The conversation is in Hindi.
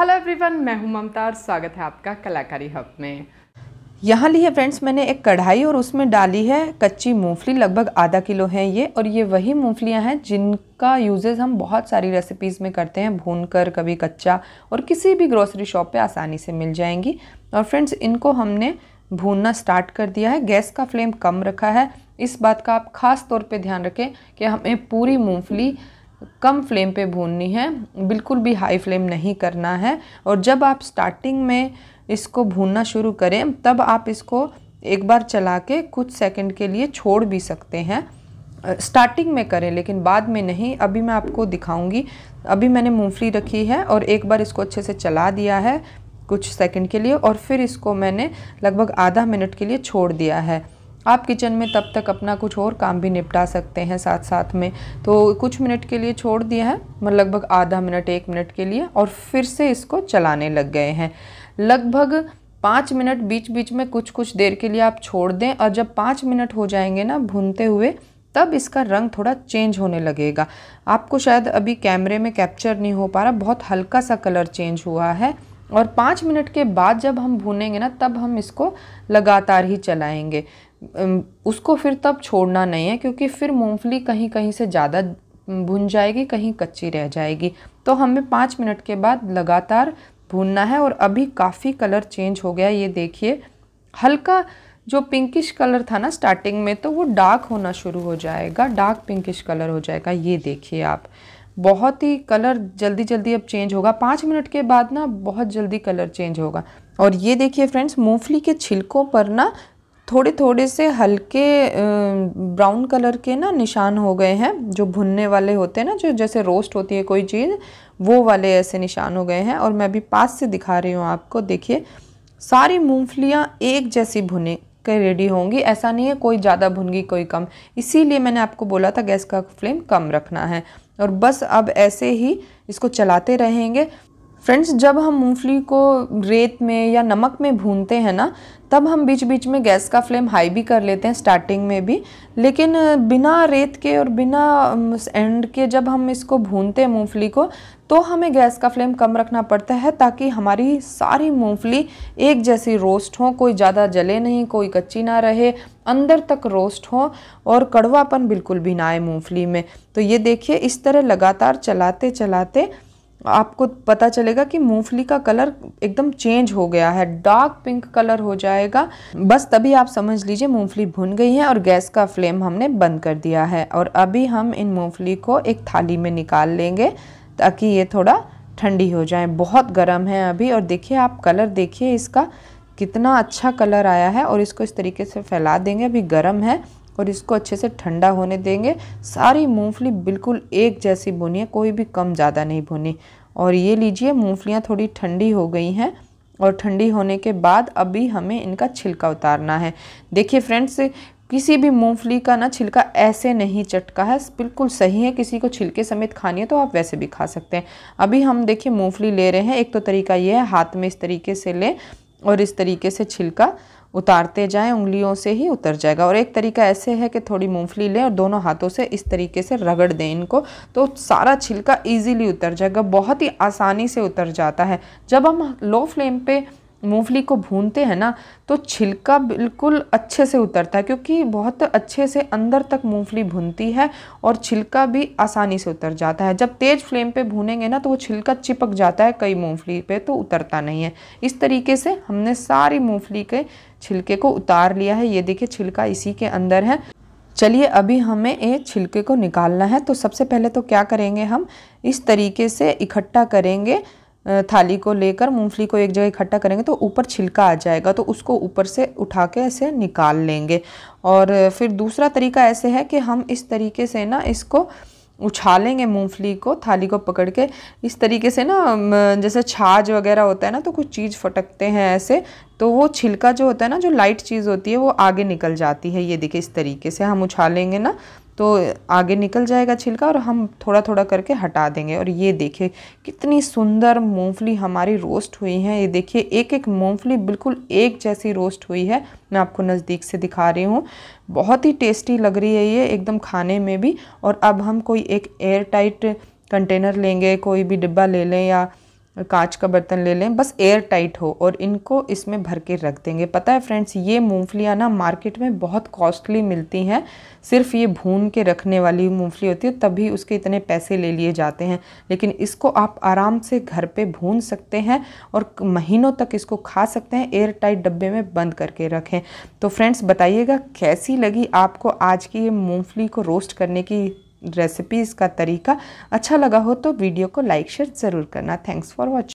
हेलो एवरीवन मैं हूं ममता और स्वागत है आपका कलाकारी हब में यहाँ ली है फ्रेंड्स मैंने एक कढ़ाई और उसमें डाली है कच्ची मूंगफली लगभग आधा किलो है ये और ये वही मूंगफलियाँ हैं जिनका यूजेज हम बहुत सारी रेसिपीज़ में करते हैं भून कर कभी कच्चा और किसी भी ग्रोसरी शॉप पे आसानी से मिल जाएंगी और फ्रेंड्स इनको हमने भूनना स्टार्ट कर दिया है गैस का फ्लेम कम रखा है इस बात का आप ख़ास तौर पर ध्यान रखें कि हमें पूरी मूँगफली कम फ्लेम पे भूननी है बिल्कुल भी हाई फ्लेम नहीं करना है और जब आप स्टार्टिंग में इसको भूनना शुरू करें तब आप इसको एक बार चला के कुछ सेकंड के लिए छोड़ भी सकते हैं स्टार्टिंग में करें लेकिन बाद में नहीं अभी मैं आपको दिखाऊंगी अभी मैंने मूंगफली रखी है और एक बार इसको अच्छे से चला दिया है कुछ सेकंड के लिए और फिर इसको मैंने लगभग आधा मिनट के लिए छोड़ दिया है आप किचन में तब तक अपना कुछ और काम भी निपटा सकते हैं साथ साथ में तो कुछ मिनट के लिए छोड़ दिया है मतलब लगभग आधा मिनट एक मिनट के लिए और फिर से इसको चलाने लग गए हैं लगभग पाँच मिनट बीच बीच में कुछ कुछ देर के लिए आप छोड़ दें और जब पाँच मिनट हो जाएंगे ना भूनते हुए तब इसका रंग थोड़ा चेंज होने लगेगा आपको शायद अभी कैमरे में कैप्चर नहीं हो पा रहा बहुत हल्का सा कलर चेंज हुआ है और पाँच मिनट के बाद जब हम भूनेंगे ना तब हम इसको लगातार ही चलाएंगे उसको फिर तब छोड़ना नहीं है क्योंकि फिर मूंगफली कहीं कहीं से ज़्यादा भुन जाएगी कहीं कच्ची रह जाएगी तो हमें पाँच मिनट के बाद लगातार भूनना है और अभी काफ़ी कलर चेंज हो गया ये देखिए हल्का जो पिंकिश कलर था ना स्टार्टिंग में तो वो डार्क होना शुरू हो जाएगा डार्क पिंकिश कलर हो जाएगा ये देखिए आप बहुत ही कलर जल्दी जल्दी अब चेंज होगा पाँच मिनट के बाद ना बहुत जल्दी कलर चेंज होगा और ये देखिए फ्रेंड्स मूंगफली के छिलकों पर ना थोड़े थोड़े से हल्के ब्राउन कलर के ना निशान हो गए हैं जो भुनने वाले होते हैं ना जो जैसे रोस्ट होती है कोई चीज़ वो वाले ऐसे निशान हो गए हैं और मैं अभी पास से दिखा रही हूँ आपको देखिए सारी मूँगफलियाँ एक जैसी भुने के रेडी होंगी ऐसा नहीं है कोई ज़्यादा भुनगी कोई कम इसीलिए मैंने आपको बोला था गैस का फ्लेम कम रखना है और बस अब ऐसे ही इसको चलाते रहेंगे फ्रेंड्स जब हम मूंगफली को रेत में या नमक में भूनते हैं ना तब हम बीच बीच में गैस का फ्लेम हाई भी कर लेते हैं स्टार्टिंग में भी लेकिन बिना रेत के और बिना एंड के जब हम इसको भूनते हैं मूंगफली को तो हमें गैस का फ्लेम कम रखना पड़ता है ताकि हमारी सारी मूंगफली एक जैसी रोस्ट हो कोई ज़्यादा जले नहीं कोई कच्ची ना रहे अंदर तक रोस्ट हो और कड़वापन बिल्कुल भी ना आए मूँगफली में तो ये देखिए इस तरह लगातार चलाते चलाते आपको पता चलेगा कि मूंगफली का कलर एकदम चेंज हो गया है डार्क पिंक कलर हो जाएगा बस तभी आप समझ लीजिए मूंगफली भुन गई है और गैस का फ्लेम हमने बंद कर दिया है और अभी हम इन मूंगफली को एक थाली में निकाल लेंगे ताकि ये थोड़ा ठंडी हो जाए बहुत गर्म है अभी और देखिए आप कलर देखिए इसका कितना अच्छा कलर आया है और इसको इस तरीके से फैला देंगे अभी गर्म है और इसको अच्छे से ठंडा होने देंगे सारी मूंगफली बिल्कुल एक जैसी बुनी है कोई भी कम ज़्यादा नहीं बुनी और ये लीजिए मूंगफलियाँ थोड़ी ठंडी हो गई हैं और ठंडी होने के बाद अभी हमें इनका छिलका उतारना है देखिए फ्रेंड्स किसी भी मूंगफली का ना छिलका ऐसे नहीं चटका है बिल्कुल सही है किसी को छिलके समेत खानी है तो आप वैसे भी खा सकते हैं अभी हम देखिए मूंगफली ले रहे हैं एक तो तरीका ये है हाथ में इस तरीके से लें और इस तरीके से छिलका उतारते जाएं उंगलियों से ही उतर जाएगा और एक तरीका ऐसे है कि थोड़ी मूंगफली लें और दोनों हाथों से इस तरीके से रगड़ दें इनको तो सारा छिलका ईजिली उतर जाएगा बहुत ही आसानी से उतर जाता है जब हम लो फ्लेम पर मूंगफली को भूनते हैं ना तो छिलका बिल्कुल अच्छे से उतरता है क्योंकि बहुत अच्छे से अंदर तक मूंगफली भूनती है और छिलका भी आसानी से उतर जाता है जब तेज़ फ्लेम पे भूनेंगे ना तो वो छिलका चिपक जाता है कई मूंगफली पे तो उतरता नहीं है इस तरीके से हमने सारी मूंगफली के छिलके को उतार लिया है ये देखिए छिलका इसी के अंदर है चलिए अभी हमें ये छिलके को निकालना है तो सबसे पहले तो क्या करेंगे हम इस तरीके से इकट्ठा करेंगे थाली को लेकर मूंगफली को एक जगह इकट्ठा करेंगे तो ऊपर छिलका आ जाएगा तो उसको ऊपर से उठा के ऐसे निकाल लेंगे और फिर दूसरा तरीका ऐसे है कि हम इस तरीके से ना इसको उछालेंगे मूंगफली को थाली को पकड़ के इस तरीके से ना जैसे छाछ वगैरह होता है ना तो कुछ चीज़ फटकते हैं ऐसे तो वो छिलका जो होता है ना जो लाइट चीज़ होती है वो आगे निकल जाती है ये देखिए इस तरीके से हम उछालेंगे ना तो आगे निकल जाएगा छिलका और हम थोड़ा थोड़ा करके हटा देंगे और ये देखिए कितनी सुंदर मूंगफली हमारी रोस्ट हुई है ये देखिए एक एक मूंगफली बिल्कुल एक जैसी रोस्ट हुई है मैं आपको नज़दीक से दिखा रही हूँ बहुत ही टेस्टी लग रही है ये एकदम खाने में भी और अब हम कोई एक एयर टाइट कंटेनर लेंगे कोई भी डिब्बा ले लें या कांच का बर्तन ले लें बस एयर टाइट हो और इनको इसमें भर के रख देंगे पता है फ्रेंड्स ये मूंगफलियाँ ना मार्केट में बहुत कॉस्टली मिलती हैं सिर्फ ये भून के रखने वाली मूंगफली होती है तभी उसके इतने पैसे ले लिए जाते हैं लेकिन इसको आप आराम से घर पे भून सकते हैं और महीनों तक इसको खा सकते हैं एयर टाइट डब्बे में बंद करके रखें तो फ्रेंड्स बताइएगा कैसी लगी आपको आज की ये मूँगफली को रोस्ट करने की रेसिपीज़ का तरीका अच्छा लगा हो तो वीडियो को लाइक शेयर ज़रूर करना थैंक्स फॉर वॉचिंग